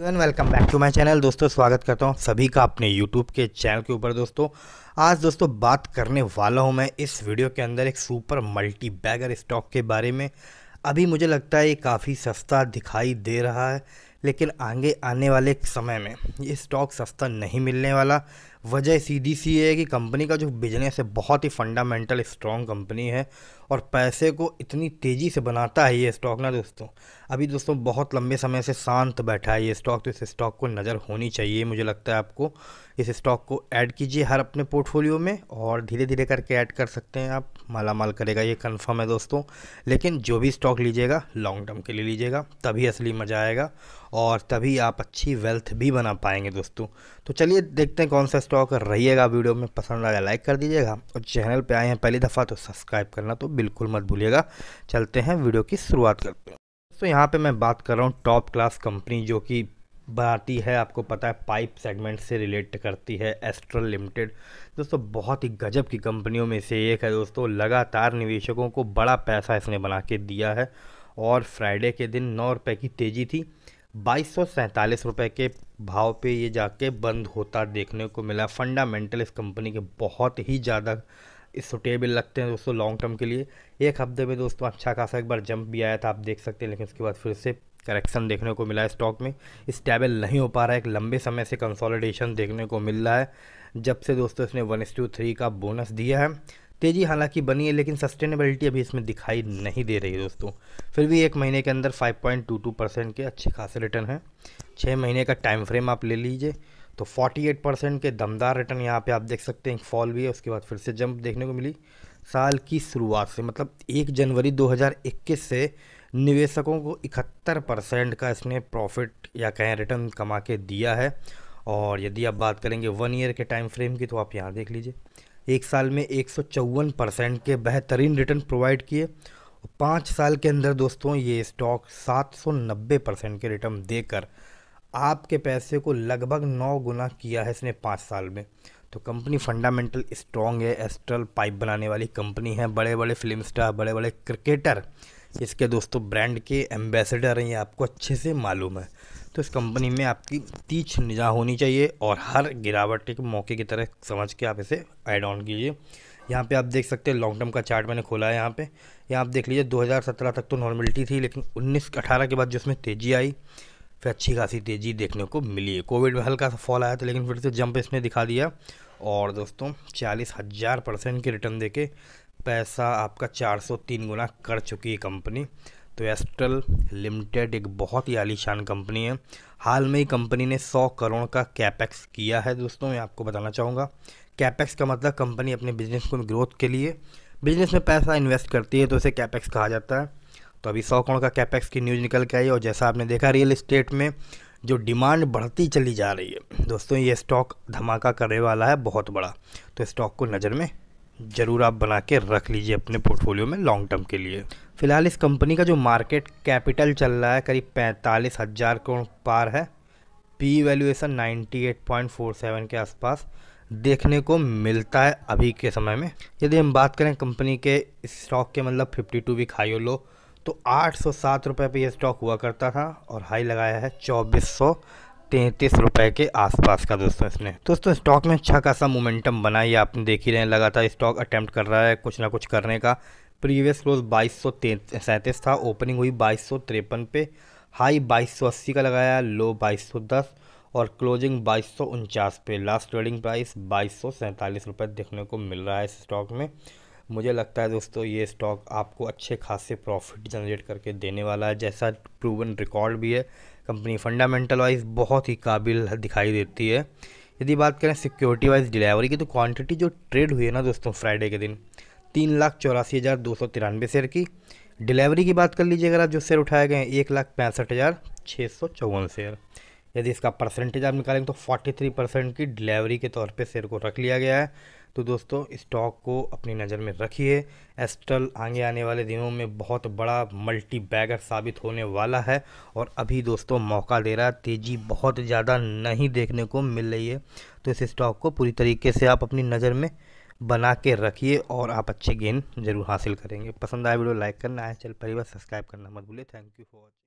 welcome back to my channel दोस्तों स्वागत करता हूँ सभी का अपने यूट्यूब के चैनल के ऊपर दोस्तों आज दोस्तों बात करने वाला हूँ मैं इस वीडियो के अंदर एक सुपर मल्टी बैगर स्टॉक के बारे में अभी मुझे लगता है ये काफ़ी सस्ता दिखाई दे रहा है लेकिन आगे आने वाले समय में ये स्टॉक सस्ता नहीं मिलने वाला वजह सीधी सी है कि कंपनी का जो बिजनेस है बहुत ही फंडामेंटल स्ट्रॉन्ग कंपनी है और पैसे को इतनी तेज़ी से बनाता है ये स्टॉक ना दोस्तों अभी दोस्तों बहुत लंबे समय से शांत बैठा है ये स्टॉक तो इस स्टॉक को नज़र होनी चाहिए मुझे लगता है आपको इस स्टॉक को ऐड कीजिए हर अपने पोर्टफोलियो में और धीरे धीरे करके ऐड कर सकते हैं आप माला माल करेगा ये कन्फर्म है दोस्तों लेकिन जो भी स्टॉक लीजिएगा लॉन्ग टर्म के लिए लीजिएगा तभी असली मज़ा आएगा और तभी आप अच्छी वेल्थ भी बना पाएंगे दोस्तों तो चलिए देखते हैं कौन सा स्टॉक रहिएगा वीडियो में पसंद आया लाइक कर दीजिएगा और चैनल पर आए हैं पहली दफ़ा तो सब्सक्राइब करना तो बिल्कुल मत भूलिएगा चलते हैं वीडियो की शुरुआत करते हैं दोस्तों यहाँ पे मैं बात कर रहा हूँ टॉप क्लास कंपनी जो कि बनाती है आपको पता है पाइप सेगमेंट से रिलेट करती है एस्ट्रल लिमिटेड दोस्तों बहुत ही गजब की कंपनियों में से एक है दोस्तों लगातार निवेशकों को बड़ा पैसा इसने बना के दिया है और फ्राइडे के दिन नौ रुपये की तेज़ी थी बाईस सौ रुपये के भाव पे ये जाके बंद होता देखने को मिला फंडामेंटल इस कंपनी के बहुत ही ज़्यादा सुटेबल लगते हैं दोस्तों लॉन्ग टर्म के लिए एक हफ्ते में दोस्तों अच्छा खासा एक बार जंप भी आया था आप देख सकते हैं लेकिन उसके बाद फिर से करेक्शन देखने को मिला है स्टॉक में स्टेबल नहीं हो पा रहा है एक लंबे समय से कंसोलिडेशन देखने को मिल रहा है जब से दोस्तों इसने वन एस टू थ्री का बोनस दिया है तेज़ी हालांकि बनी है लेकिन सस्टेनेबिलिटी अभी इसमें दिखाई नहीं दे रही दोस्तों फिर भी एक महीने के अंदर 5.22 परसेंट के अच्छे खासे रिटर्न हैं छः महीने का टाइम फ्रेम आप ले लीजिए तो 48 परसेंट के दमदार रिटर्न यहाँ पे आप देख सकते हैं फॉल भी है उसके बाद फिर से जंप देखने को मिली साल की शुरुआत से मतलब एक जनवरी 2021 से निवेशकों को 71 परसेंट का इसने प्रॉफिट या कहें रिटर्न कमा के दिया है और यदि आप बात करेंगे वन ईयर के टाइम फ्रेम की तो आप यहाँ देख लीजिए एक साल में एक परसेंट के बेहतरीन रिटर्न प्रोवाइड किए पाँच साल के अंदर दोस्तों ये स्टॉक 790 परसेंट के रिटर्न देकर आपके पैसे को लगभग नौ गुना किया है इसने पाँच साल में तो कंपनी फंडामेंटल स्ट्रॉन्ग है एस्ट्रल पाइप बनाने वाली कंपनी है बड़े बड़े फिल्म स्टार बड़े बड़े क्रिकेटर इसके दोस्तों ब्रांड के एम्बेसडर हैं ये आपको अच्छे से मालूम है तो इस कंपनी में आपकी तीछ निजा होनी चाहिए और हर गिरावट के मौके की तरह समझ के आप इसे ऐड ऑन कीजिए यहाँ पे आप देख सकते हैं लॉन्ग टर्म का चार्ट मैंने खोला है यहाँ पे यहाँ आप देख लीजिए 2017 तक तो नॉर्मलिटी थी लेकिन 19 18 के बाद जिसमें तेज़ी आई फिर अच्छी खासी तेज़ी देखने को मिली है कोविड में हल्का सा फॉल आया था लेकिन फिर से जंप इसने दिखा दिया और दोस्तों चालीस हज़ार परसेंट की रिटर्न देके पैसा आपका 403 गुना कर चुकी है कंपनी तो एस्ट्रल लिमिटेड एक बहुत ही आलीशान कंपनी है हाल में ही कंपनी ने 100 करोड़ का कैपेक्स किया है दोस्तों मैं आपको बताना चाहूँगा कैपेक्स का मतलब कंपनी अपने बिजनेस को ग्रोथ के लिए बिजनेस में पैसा इन्वेस्ट करती है तो उसे कैपेक्स कहा जाता है तो अभी सौ करोड़ का कैपेक्स की न्यूज़ निकल के आई और जैसा आपने देखा रियल इस्टेट में जो डिमांड बढ़ती चली जा रही है दोस्तों ये स्टॉक धमाका करने वाला है बहुत बड़ा तो स्टॉक को नज़र में ज़रूर आप बना के रख लीजिए अपने पोर्टफोलियो में लॉन्ग टर्म के लिए फ़िलहाल इस कंपनी का जो मार्केट कैपिटल चल रहा है करीब पैंतालीस हज़ार करोड़ पार है पी वैल्यूएसन 98.47 के आसपास देखने को मिलता है अभी के समय में यदि हम बात करें कंपनी के स्टॉक के मतलब 52 वीक हाई और लो तो आठ सौ सात रुपये पर यह स्टॉक हुआ करता था और हाई लगाया है चौबीस सौ तैंतीस रुपये के आसपास का दोस्तों इसने तो दोस्तों स्टॉक में अच्छा खासा मोमेंटम बना ये आपने देख ही रहे हैं लगातार स्टॉक अटैम्प्ट कर रहा है कुछ ना कुछ करने का प्रीवियस क्लोज बाईस सौ सैंतीस था ओपनिंग हुई बाईस सौ तिरपन पे हाई बाईस सौ अस्सी का लगाया लो बाईस सौ दस और क्लोजिंग बाईस सौ उनचास पे लास्ट ट्रेडिंग प्राइस बाईस सौ सैंतालीस रुपये देखने को मिल रहा है इस स्टॉक में मुझे लगता है दोस्तों ये स्टॉक आपको अच्छे खासे प्रॉफिट जनरेट करके देने वाला है जैसा प्रूवन रिकॉर्ड भी है कंपनी फंडामेंटल वाइज बहुत ही काबिल दिखाई देती है यदि बात करें सिक्योरिटी वाइज डिलीवरी की तो क्वांटिटी जो ट्रेड हुई है ना दोस्तों फ्राइडे के दिन तीन लाख चौरासी हज़ार दो सौ तिरानवे शेयर की डिलीवरी की बात कर लीजिए अगर आप जो शेयर उठाए गए हैं एक लाख पैंसठ हज़ार छः सौ चौवन शेयर यदि इसका परसेंटेज आप निकालेंगे तो 43 परसेंट की डिलीवरी के तौर पे शेयर को रख लिया गया है तो दोस्तों स्टॉक को अपनी नज़र में रखिए एस्ट्रल आगे आने वाले दिनों में बहुत बड़ा मल्टी बैगर साबित होने वाला है और अभी दोस्तों मौका दे रहा है तेज़ी बहुत ज़्यादा नहीं देखने को मिल रही है तो इस स्टॉक को पूरी तरीके से आप अपनी नज़र में बना के रखिए और आप अच्छे गेन जरूर हासिल करेंगे पसंद आए वीडियो लाइक करना है चैनल परिवार सब्सक्राइब करना मत भूलिए थैंक यू फॉर